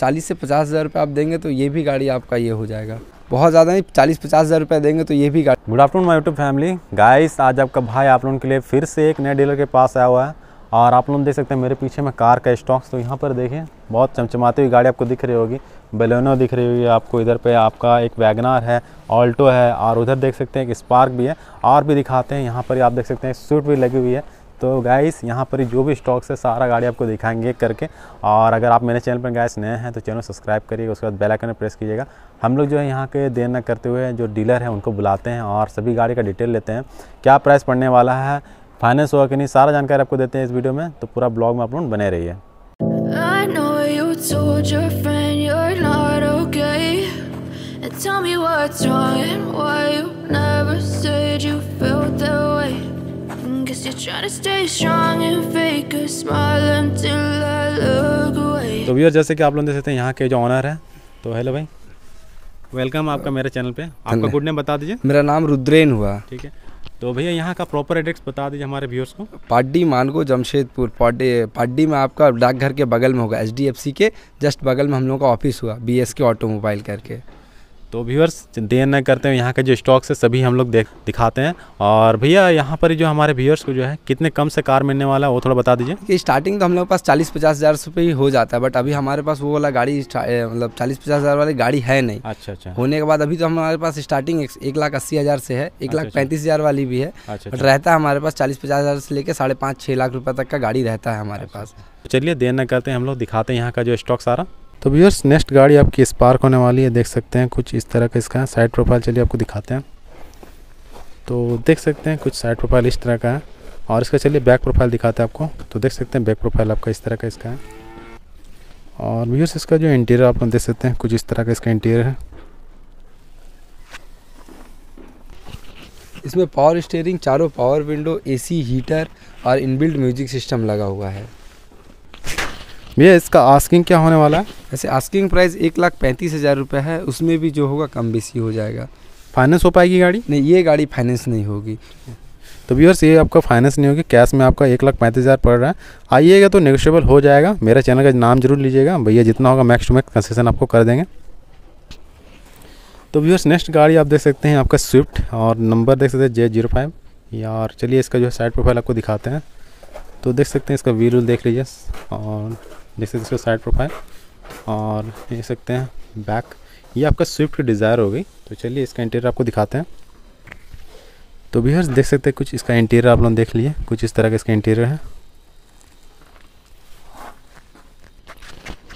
चालीस से पचास हज़ार रुपये आप देंगे तो ये भी गाड़ी आपका ये हो जाएगा बहुत ज़्यादा नहीं चालीस पचास हज़ार रुपये देंगे तो ये भी गाड़ी good afternoon my YouTube family guys आज आपका भाई आप लोगों के लिए फिर से एक नए डीलर के पास आया हुआ है और आप लोग देख सकते हैं मेरे पीछे में कार का स्टॉक्स तो यहाँ पर देखें बहुत चमचमाती हुई गाड़ी आपको दिख रही होगी बेलोनो दिख रही होगी आपको इधर पे आपका एक वैगनार है ऑल्टो है और उधर देख सकते हैं एक स्पार्क भी है और भी दिखाते हैं यहाँ पर आप देख सकते हैं स्विफ्ट भी लगी हुई है तो गाइस यहाँ पर जो भी स्टॉक्स है सारा गाड़ी आपको दिखाएंगे करके और अगर आप मेरे चैनल पर गाइस नए हैं तो चैनल सब्सक्राइब करिएगा उसके बाद बेल आइकन प्रेस कीजिएगा हम लोग जो है यहाँ के देर न करते हुए जो डीलर हैं उनको बुलाते हैं और सभी गाड़ी का डिटेल लेते हैं क्या प्राइस पड़ने वाला है फाइनेंस होगा कि नहीं सारा जानकारी आपको देते हैं इस वीडियो में तो पूरा ब्लॉग में आप लोग बने रही है तो व्यूअर जैसे कि आप लोग देख सकते हैं यहाँ के जो ऑनर है तो हेलो भाई वेलकम आपका मेरे चैनल पे आपका गुड नेम बता दीजिए मेरा नाम रुद्रेन हुआ ठीक है तो भैया यहाँ का प्रॉपर एड्रेस बता दीजिए हमारे व्यूअर्स को पाड्डी मानगो जमशेदपुर पाड्डी पाड्डी में आपका डाकघर के बगल में होगा एच के जस्ट बगल में हम लोग का ऑफिस हुआ बी के ऑटोमोबाइल करके तो व्यूअर्स देर न करते हैं यहाँ के जो स्टॉक्स है सभी हम लोग देख दिखाते हैं और भैया यहाँ पर जो हमारे व्यूअर्स को जो है कितने कम से कार मिलने वाला है वो थोड़ा बता दीजिए कि स्टार्टिंग तो हम लोग पास चालीस पचास हज़ार रुपये ही हो जाता है बट अभी हमारे पास वो वाला गाड़ी मतलब चालीस पचास हज़ार वाली गाड़ी है नहीं अच्छा अच्छा होने के बाद अभी तो हमारे पास स्टार्टिंग एक लाख अस्सी हज़ार से है एक अच्छा, लाख अच्छा। पैंतीस हज़ार वाली भी है बट अच्छा, रहता है हमारे पास चालीस पचास हज़ार से लेकर साढ़े पाँच छः लाख रुपये तक का गाड़ी रहता है हमारे पास चलिए देर न करते हैं हम लोग दिखाते हैं यहाँ का जो स्टॉक सारा तो व्यूअर्स नेक्स्ट गाड़ी आपकी स्पार्क होने वाली है देख सकते हैं कुछ इस तरह का इसका साइड प्रोफाइल चलिए आपको दिखाते हैं तो देख सकते हैं कुछ साइड प्रोफाइल इस तरह का है और इसका चलिए बैक प्रोफाइल दिखाते हैं आपको तो देख सकते हैं बैक प्रोफाइल आपका इस तरह का इसका है और व्यूअर्स इसका जो इंटीरियर आप देख सकते हैं कुछ इस तरह का इसका इंटीरियर है इसमें पावर स्टेयरिंग चारों पावर विंडो एसी हीटर और इनबिल्ट म्यूजिक सिस्टम लगा हुआ है भैया इसका आस्किंग क्या होने वाला है वैसे आस्किंग प्राइस एक लाख पैंतीस हज़ार रुपये है उसमें भी जो होगा कम बेसी हो जाएगा फाइनेंस हो पाएगी गाड़ी नहीं ये गाड़ी फाइनेंस नहीं होगी तो व्यूअर्स ये आपका फाइनेंस नहीं होगी कैश में आपका एक लाख पैंतीस हज़ार पड़ रहा है आइएगा तो नेगोशियबल हो जाएगा मेरा चैनल का नाम जरूर लीजिएगा भैया जितना होगा मैक्स टू मैक्स कंसेशन आपको कर देंगे तो व्यूअर्स नेक्स्ट गाड़ी आप देख सकते हैं आपका स्विफ्ट और नंबर देख सकते हैं जे जीरो फाइव यार चलिए इसका जो है साइड प्रोफाइल आपको दिखाते हैं तो देख सकते हैं इसका रूल देख लीजिए और देख सकते हैं इसका साइड प्रोफाइल और देख सकते हैं बैक ये आपका स्विफ्ट डिज़ायर हो गई तो चलिए इसका इंटीरियर आपको दिखाते हैं तो बिहर्स देख सकते हैं कुछ इसका इंटीरियर आप लोग देख लिए कुछ इस तरह का इसका इंटीरियर है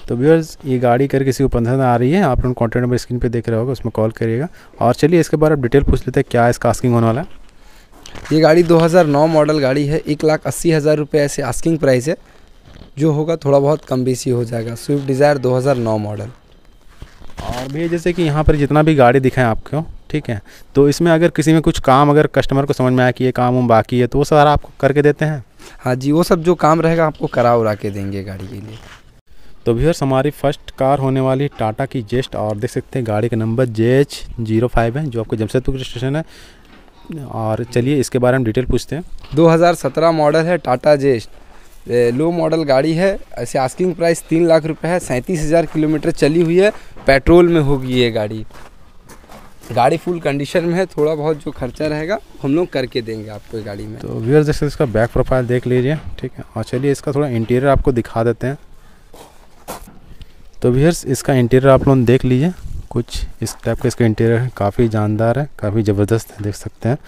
तो व्यूअर्स ये गाड़ी कर किसी को पंद्रह आ रही है आप लोग कॉन्टैक्ट नंबर स्क्रीन पे देख रहे होगा उसमें कॉल करिएगा और चलिए इसके बारे में डिटेल पूछ लेते हैं क्या इसका आस्किंग होने वाला है ये गाड़ी 2009 मॉडल गाड़ी है एक लाख अस्सी हज़ार रुपये ऐसे आस्किंग प्राइस है जो होगा थोड़ा बहुत कम बेसी हो जाएगा स्विफ्ट डिज़ायर 2009 मॉडल और भैया जैसे कि यहाँ पर जितना भी गाड़ी दिखाएं आपको ठीक है तो इसमें अगर किसी में कुछ काम अगर कस्टमर को समझ में आया कि ये काम बाकी है तो वो सारा आपको करके देते हैं हाँ जी वो सब जो काम रहेगा आपको करा उरा के देंगे गाड़ी के लिए तो भैया हमारी फर्स्ट कार होने वाली टाटा की जेस्ट और देख सकते हैं गाड़ी का number J H zero five है जो आपको जमशेदपुर स्टेशन है और चलिए इसके बारे में डिटेल पूछते हैं 2017 मॉडल है टाटा जेस्ट लो मॉडल गाड़ी है ऐसे आस्किंग प्राइस तीन लाख रुपए है सैंतीस हज़ार किलोमीटर चली हुई है पेट्रोल में होगी ये गाड़ी गाड़ी फुल कंडीशन में है थोड़ा बहुत जो खर्चा रहेगा हम लोग करके देंगे आपको इस गाड़ी में तो व्यूअर्स जैसे इसका बैक प्रोफाइल देख लीजिए ठीक है और चलिए इसका थोड़ा इंटीरियर आपको दिखा देते हैं तो व्यूअर्स इसका इंटीरियर आप लोग देख लीजिए कुछ इस टाइप का इसका इंटीरियर है काफ़ी जानदार है काफ़ी ज़बरदस्त है देख सकते हैं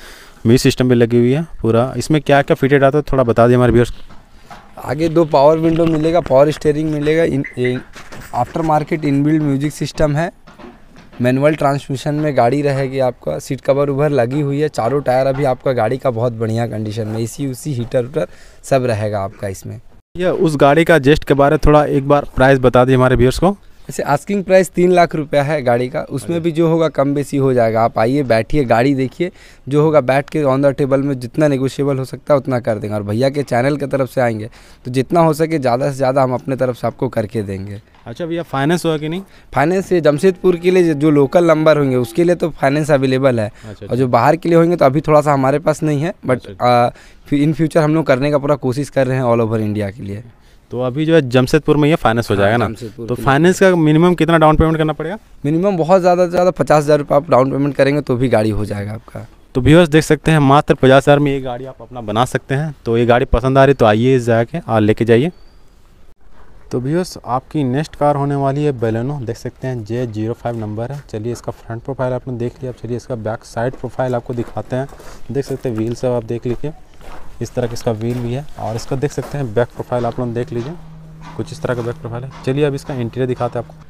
म्यूज सिस्टम भी लगी हुई है पूरा इसमें क्या क्या फिटेड आता है थोड़ा बता दिए हमारे व्यूअर्स आगे दो पावर विंडो मिलेगा पावर स्टेयरिंग मिलेगा in, after market inbuilt music system है मैनुअल ट्रांसमिशन में गाड़ी रहेगी आपका सीट कवर उभर लगी हुई है चारों टायर अभी आपका गाड़ी का बहुत बढ़िया कंडीशन में एसी उसी हीटर उटर सब रहेगा आपका इसमें यह उस गाड़ी का जेस्ट के बारे में थोड़ा एक बार प्राइस बता दी हमारे व्यूअर्स को जैसे आस्किंग प्राइस तीन लाख रुपया है गाड़ी का उसमें भी जो होगा कम बेसी हो जाएगा आप आइए बैठिए गाड़ी देखिए जो होगा बैठ के ऑन द टेबल में जितना नेगोशिएबल हो सकता है उतना कर देंगे और भैया के चैनल की तरफ से आएंगे तो जितना हो सके ज़्यादा से ज़्यादा हम अपने तरफ से आपको करके देंगे अच्छा भैया फाइनेंस हुआ कि नहीं फाइनेंस ये जमशेदपुर के लिए जो लोकल नंबर होंगे उसके लिए तो फाइनेंस अवेलेबल है अच्छा, अच्छा। और जो बाहर के लिए होंगे तो अभी थोड़ा सा हमारे पास नहीं है बट इन फ्यूचर हम लोग करने का पूरा कोशिश कर रहे हैं ऑल ओवर इंडिया के लिए तो अभी जो है जमशेदपुर में ये फाइनेंस हो हाँ, जाएगा ना तो फाइनेंस का मिनिमम कितना डाउन पेमेंट करना पड़ेगा मिनिमम बहुत ज़्यादा से ज़्यादा पचास हज़ार रुपये आप डाउन पेमेंट करेंगे तो भी गाड़ी हो जाएगा आपका तो व्यूअर्स देख सकते हैं मात्र पचास हज़ार में ये गाड़ी आप अपना बना सकते हैं तो ये गाड़ी पसंद आ रही तो आइए इस जगह और लेके जाइए तो व्यूअर्स आपकी नेक्स्ट कार होने वाली है बेलेनो देख सकते हैं जे जीरो फाइव नंबर है चलिए इसका फ्रंट प्रोफाइल आपने देख लिया चलिए इसका बैक साइड प्रोफाइल आपको दिखाते हैं देख सकते हैं व्हील सब आप देख लीजिए इस तरह का इसका व्हील भी है और इसका देख सकते हैं बैक प्रोफाइल आप लोग देख लीजिए कुछ इस तरह का बैक प्रोफाइल है चलिए अब इसका इंटीरियर दिखाते हैं आपको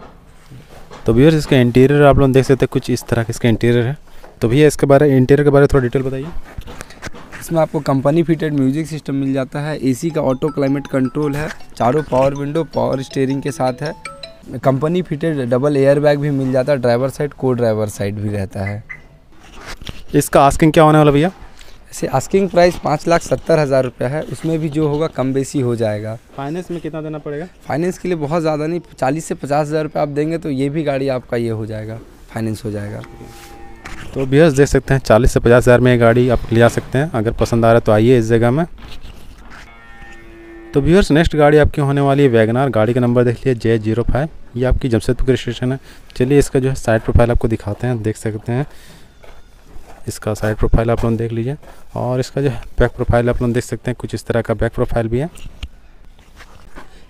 तो भैया इसका इंटीरियर आप लोग देख सकते हैं कुछ इस तरह का इसका इंटीरियर है तो भैया इसके बारे में इंटीरियर के बारे में थोड़ा डिटेल बताइए इसमें आपको कंपनी फिटेड म्यूजिक सिस्टम मिल जाता है एसी का ऑटो क्लाइमेट कंट्रोल है चारों पावर विंडो पावर स्टेयरिंग के साथ है company fitted double air bag भी मिल जाता है ड्राइवर साइड को ड्राइवर साइड भी रहता है इसका आस्किंग क्या होने वाला भैया वैसे आस्किंग प्राइस पाँच लाख सत्तर हज़ार रुपया है उसमें भी जो होगा कम बेसी हो जाएगा फाइनेंस में कितना देना पड़ेगा फाइनेंस के लिए बहुत ज़्यादा नहीं चालीस से पचास हज़ार रुपये आप देंगे तो ये भी गाड़ी आपका ये हो जाएगा फाइनेंस हो जाएगा तो भैयास देख सकते हैं चालीस से पचास हज़ार में ये गाड़ी आप ले जा सकते हैं अगर पसंद आ रहा है तो आइए इस जगह में तो व्यूअर्स नेक्स्ट गाड़ी आपकी होने वाली है वैगनार गाड़ी का नंबर देख लीजिए जे जीरो फाइव ये आपकी जमशेदपुर स्टेशन है चलिए इसका जो है साइड प्रोफाइल आपको दिखाते हैं देख सकते हैं इसका साइड प्रोफाइल आप लोग देख लीजिए और इसका जो बैक प्रोफाइल आप लोग देख सकते हैं कुछ इस तरह का बैक प्रोफाइल भी है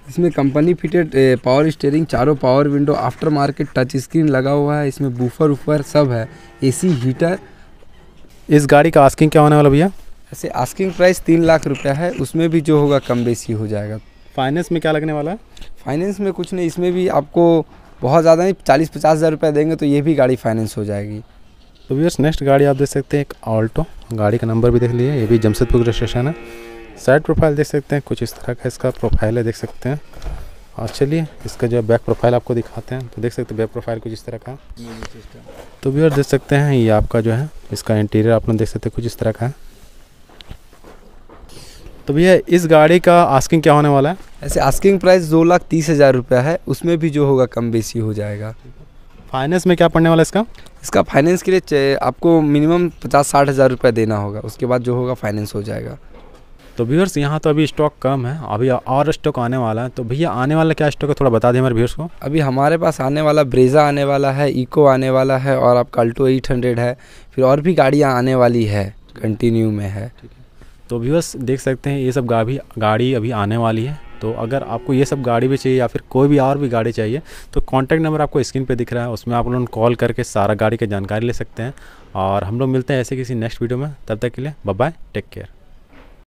इसमें कंपनी फिटेड पावर स्टेयरिंग चारों power window after market touch screen लगा हुआ है इसमें बूफर उफर सब है ए हीटर इस गाड़ी का आस्किंग क्या होने वाला भैया ऐसे आस्किंग प्राइस तीन लाख रुपया है उसमें भी जो होगा कम बेसी हो जाएगा फाइनेंस में क्या लगने वाला है फाइनेंस में कुछ नहीं इसमें भी आपको बहुत ज़्यादा नहीं चालीस पचास हज़ार रुपया देंगे तो ये भी गाड़ी फाइनेंस हो जाएगी तो व्यवर्स नेक्स्ट गाड़ी आप देख सकते हैं एक ऑल्टो गाड़ी का नंबर भी देख लीजिए ये भी जमशेदपुर स्टेशन है साइड प्रोफाइल देख सकते हैं कुछ इस तरह का इसका प्रोफाइल है देख सकते हैं और चलिए इसका जो बैक प्रोफाइल आपको दिखाते हैं तो देख सकते हैं बैक प्रोफाइल कुछ इस तरह का तो व्यवर्स देख सकते हैं ये आपका जो है इसका इंटीरियर आप लोग देख सकते हैं कुछ इस तरह का है तो भैया इस गाड़ी का आस्किंग क्या होने वाला है ऐसे आस्किंग प्राइस दो लाख तीस हज़ार रुपया है उसमें भी जो होगा कम बेसी हो जाएगा फाइनेंस में क्या पड़ने वाला इसका इसका फाइनेंस के लिए आपको मिनिमम पचास साठ हज़ार रुपये देना होगा उसके बाद जो होगा फाइनेंस हो जाएगा तो व्यूअर्स यहाँ तो अभी स्टॉक कम है अभी और स्टॉक आने वाला है तो भैया आने वाला क्या स्टॉक है थोड़ा बता दें हमारे व्यूअर्स को अभी हमारे पास आने वाला ब्रेजा आने वाला है इको आने वाला है और आपका अल्टो एट हंड्रेड है फिर और भी गाड़ियाँ आने वाली है कंटिन्यू में है तो व्यूअर्स देख सकते हैं ये सब गाड़ी गाड़ी अभी आने वाली है तो अगर आपको ये सब गाड़ी भी चाहिए या फिर कोई भी और भी गाड़ी चाहिए तो कॉन्टैक्ट नंबर आपको स्क्रीन पर दिख रहा है उसमें आप लोग कॉल करके सारा गाड़ी की जानकारी ले सकते हैं और हम लोग मिलते हैं ऐसे किसी नेक्स्ट वीडियो में तब तक के लिए बाय टेक केयर